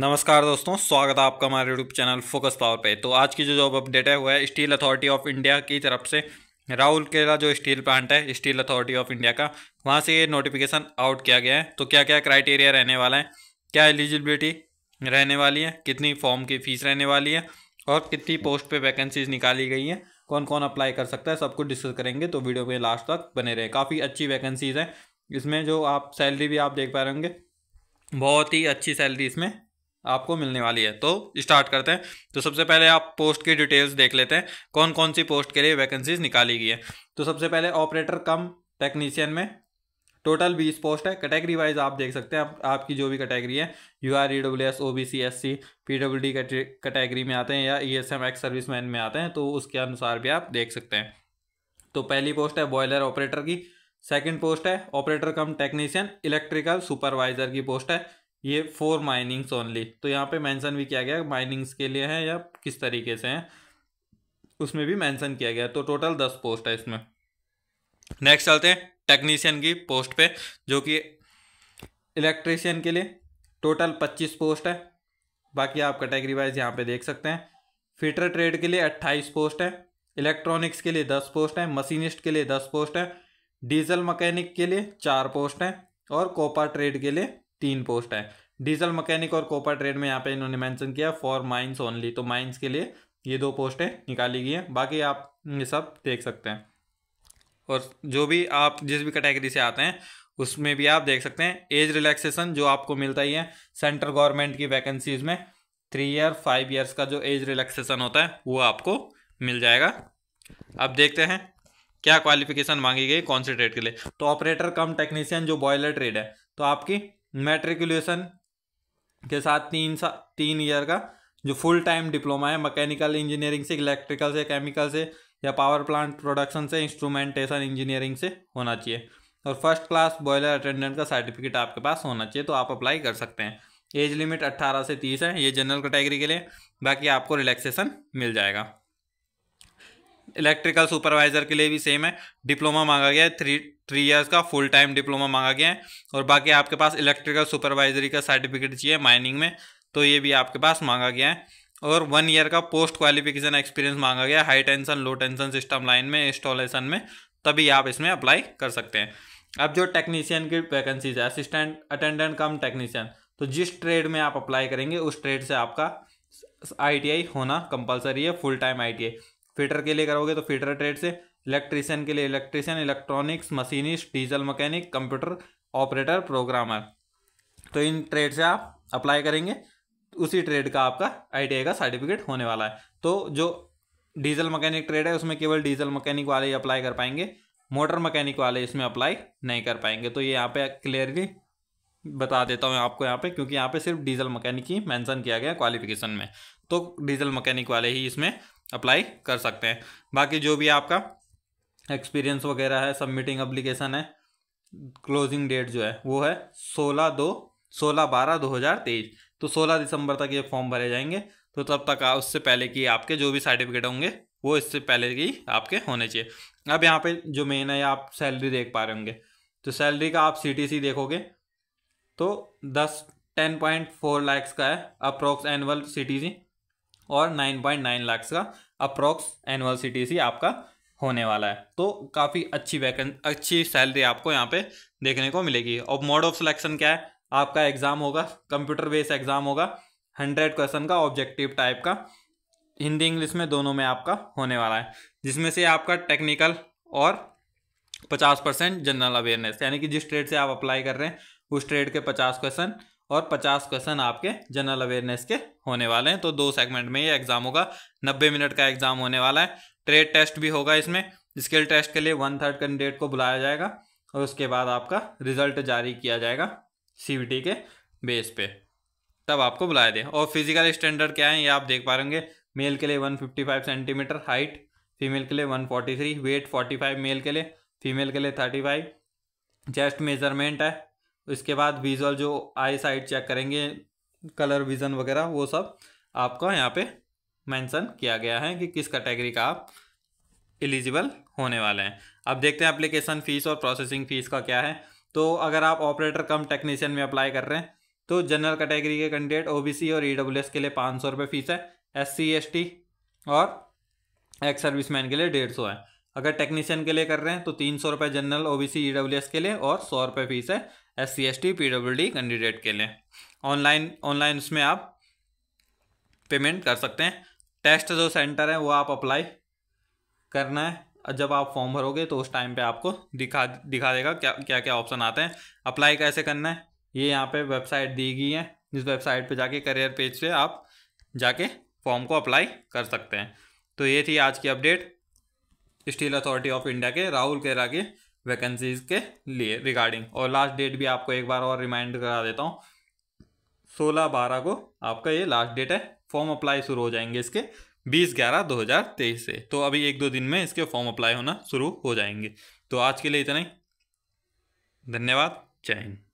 नमस्कार दोस्तों स्वागत है आपका हमारे यूट्यूब चैनल फोकस पावर पे तो आज की जो जॉब अपडेट है वो है स्टील अथॉरिटी ऑफ इंडिया की तरफ से राहुल केला जो स्टील प्लांट है स्टील अथॉरिटी ऑफ इंडिया का वहाँ से ये नोटिफिकेशन आउट किया गया है तो क्या क्या क्राइटेरिया रहने वाला है क्या एलिजिबिलिटी रहने वाली है कितनी फॉर्म की फीस रहने वाली है और कितनी पोस्ट पर वैकेंसीज निकाली गई है कौन कौन अप्लाई कर सकता है सब कुछ डिस्कस करेंगे तो वीडियो में लास्ट तक बने रहे काफ़ी अच्छी वैकेंसीज़ हैं इसमें जो आप सैलरी भी आप देख पा रहे होंगे बहुत ही अच्छी सैलरी इसमें आपको मिलने वाली है तो स्टार्ट करते हैं तो सबसे पहले आप पोस्ट की डिटेल्स देख लेते हैं कौन कौन सी पोस्ट के लिए वैकेंसीज निकाली गई है तो सबसे पहले ऑपरेटर कम टेक्नीशियन में टोटल बीस पोस्ट है कैटेगरी वाइज आप देख सकते हैं आप, आपकी जो भी कैटेगरी है U R E W S O B C S C P W D category में आते हैं या E S M ex serviceman में आते हैं तो उसके अनुसार भी आप देख सकते हैं तो पहली पोस्ट है बॉयलर ऑपरेटर की सेकंड पोस्ट है operator cum technician electrical supervisor की पोस्ट है ये फोर माइनिंग्स ओनली तो यहाँ पे मेंशन भी किया गया माइनिंग्स के लिए हैं या किस तरीके से हैं उसमें भी मेंशन किया गया तो टोटल दस पोस्ट है इसमें नेक्स्ट चलते हैं टेक्नीशियन की पोस्ट पे जो कि इलेक्ट्रीशियन के लिए टोटल पच्चीस पोस्ट है बाकी आप कैटेगरी वाइज यहाँ पे देख सकते हैं फिटर ट्रेड के लिए अट्ठाईस पोस्ट है इलेक्ट्रॉनिक्स के लिए दस पोस्ट है मशीनिस्ट के लिए दस पोस्ट है डीजल मकैनिक के लिए चार पोस्ट हैं और कोपा ट्रेड के लिए तीन पोस्ट है डीजल मैकेनिक और कॉपर ट्रेड में यहाँ पे इन्होंने मेंशन किया फॉर माइंस ओनली तो माइंस के लिए ये दो पोस्टें निकाली गई हैं बाकी आप ये सब देख सकते हैं और जो भी आप जिस भी कैटेगरी से आते हैं उसमें भी आप देख सकते हैं एज रिलैक्सेशन जो आपको मिलता ही है सेंट्रल गवर्नमेंट की वैकेंसीज में थ्री ईयर फाइव ईयर्स का जो एज रिलैक्सेशन होता है वो आपको मिल जाएगा अब देखते हैं क्या क्वालिफिकेशन मांगी गई कौन से ट्रेड के लिए तो ऑपरेटर कम टेक्नीशियन जो बॉयलर ट्रेड है तो आपकी मेट्रिकुलेशन के साथ तीन सा तीन ईयर का जो फुल टाइम डिप्लोमा है मैकेनिकल इंजीनियरिंग से इलेक्ट्रिकल से केमिकल से या पावर प्लांट प्रोडक्शन से इंस्ट्रूमेंटेशन इंजीनियरिंग से होना चाहिए और फर्स्ट क्लास बॉयलर अटेंडेंट का सर्टिफिकेट आपके पास होना चाहिए तो आप अप्लाई कर सकते हैं एज लिमिट अट्ठारह से तीस है ये जनरल कैटेगरी के लिए बाकी आपको रिलैक्सेशन मिल जाएगा इलेक्ट्रिकल सुपरवाइजर के लिए भी सेम है डिप्लोमा मांगा गया है थ्री थ्री ईयर्स का फुल टाइम डिप्लोमा मांगा गया है और बाकी आपके पास इलेक्ट्रिकल सुपरवाइजरी का सर्टिफिकेट चाहिए माइनिंग में तो ये भी आपके पास मांगा गया है और वन ईयर का पोस्ट क्वालिफिकेशन एक्सपीरियंस मांगा गया high tension low tension system line में इंस्टॉलेशन में तभी आप इसमें अप्लाई कर सकते हैं अब जो टेक्नीशियन की वैकेंसीज है असिस्टेंट अटेंडेंट कम टेक्नीशियन तो जिस ट्रेड में आप अप्लाई करेंगे उस ट्रेड से आपका आई होना कंपलसरी है फुल टाइम आई फिटर के लिए करोगे तो फिटर ट्रेड से इलेक्ट्रीशियन के लिए electrician electronics machinist diesel mechanic computer operator programmer तो इन ट्रेड से आप अप्लाई करेंगे उसी ट्रेड का आपका आई का सर्टिफिकेट होने वाला है तो जो डीजल मकैनिक ट्रेड है उसमें केवल डीजल मकैनिक वाले ही अप्लाई कर पाएंगे मोटर मकैनिक वाले इसमें अप्लाई नहीं कर पाएंगे तो ये यहाँ पे क्लियरली बता देता हूँ आपको यहाँ पे क्योंकि यहाँ पे सिर्फ डीजल मकैनिक ही मेंशन किया गया क्वालिफिकेशन में तो डीजल मकैनिक वाले ही इसमें अप्लाई कर सकते हैं बाकी जो भी आपका एक्सपीरियंस वगैरह है सबमिटिंग अप्लीकेशन है क्लोजिंग डेट जो है वो है सोलह दो सोलह बारह दो हज़ार तेईस तो सोलह दिसंबर तक ये फॉर्म भरे जाएंगे तो तब तक उससे पहले की आपके जो भी सर्टिफिकेट होंगे वो इससे पहले की आपके होने चाहिए अब यहाँ पे जो मेन है आप सैलरी देख पा रहे होंगे तो सैलरी का आप सी देखोगे तो दस टेन पॉइंट फोर लैक्स का है अप्रोक्स एनुअल सी और 9.9 लाख का अप्रोक्स एनुअल सी आपका होने वाला है तो काफ़ी अच्छी वैकें अच्छी सैलरी आपको यहाँ पे देखने को मिलेगी और मोड ऑफ सिलेक्शन क्या है आपका एग्ज़ाम होगा कंप्यूटर बेस एग्ज़ाम होगा हंड्रेड क्वेश्चन का ऑब्जेक्टिव टाइप का हिंदी इंग्लिश में दोनों में आपका होने वाला है जिसमें से आपका टेक्निकल और पचास परसेंट जनरल अवेयरनेस यानी कि जिस ट्रेड से आप अप्लाई कर रहे हैं उस ट्रेड के पचास क्वेश्चन और 50 क्वेश्चन आपके जनरल अवेयरनेस के होने वाले हैं तो दो सेगमेंट में ये एग्जाम होगा 90 मिनट का एग्जाम होने वाला है ट्रेड टेस्ट भी होगा इसमें स्किल टेस्ट के लिए वन थर्ड कैंडिडेट को बुलाया जाएगा और उसके बाद आपका रिजल्ट जारी किया जाएगा सी के बेस पे तब आपको बुलाया दे और फिजिकल स्टैंडर्ड क्या है ये आप देख पा रहे मेल के लिए वन सेंटीमीटर हाइट फीमेल के लिए वन वेट फोर्टी मेल के लिए फीमेल के लिए थर्टी चेस्ट मेजरमेंट है तो इसके बाद विजुअल जो आई साइड चेक करेंगे कलर विजन वगैरह वो सब आपका यहाँ पे मेंशन किया गया है कि किस कैटेगरी का आप एलिजिबल होने वाले हैं अब देखते हैं एप्लीकेशन फ़ीस और प्रोसेसिंग फ़ीस का क्या है तो अगर आप ऑपरेटर कम टेक्नीशियन में अप्लाई कर रहे हैं तो जनरल कैटेगरी के कैंडिडेट ओ और ई e के लिए पाँच सौ रुपये फ़ीस है एस सी और एक्स सर्विस के लिए डेढ़ सौ है अगर टेक्नीशियन के लिए कर रहे हैं तो तीन सौ रुपये जनरल ओ बी के लिए और सौ रुपये फ़ीस है S C S T P W D candidate के लिए ऑनलाइन ऑनलाइन उसमें आप पेमेंट कर सकते हैं टेस्ट जो सेंटर है वो आप अप्लाई करना है जब आप फॉर्म भरोगे तो उस टाइम पे आपको दिखा दिखा देगा क्या क्या क्या ऑप्शन आते हैं अप्लाई कैसे करना है ये यहाँ पे वेबसाइट दी गई है जिस वेबसाइट पे जाके करियर पेज से आप जाके फॉर्म को अप्लाई कर सकते हैं तो ये थी आज की update steel authority of India के राहुल केरा के वैकेंसीज के लिए रिगार्डिंग और लास्ट डेट भी आपको एक बार और रिमाइंड करा देता हूँ सोलह बारह को आपका ये लास्ट डेट है फॉर्म अप्लाई शुरू हो जाएंगे इसके बीस ग्यारह दो हज़ार तेईस से तो अभी एक दो दिन में इसके फॉर्म अप्लाई होना शुरू हो जाएंगे तो आज के लिए इतना ही धन्यवाद जय हिंद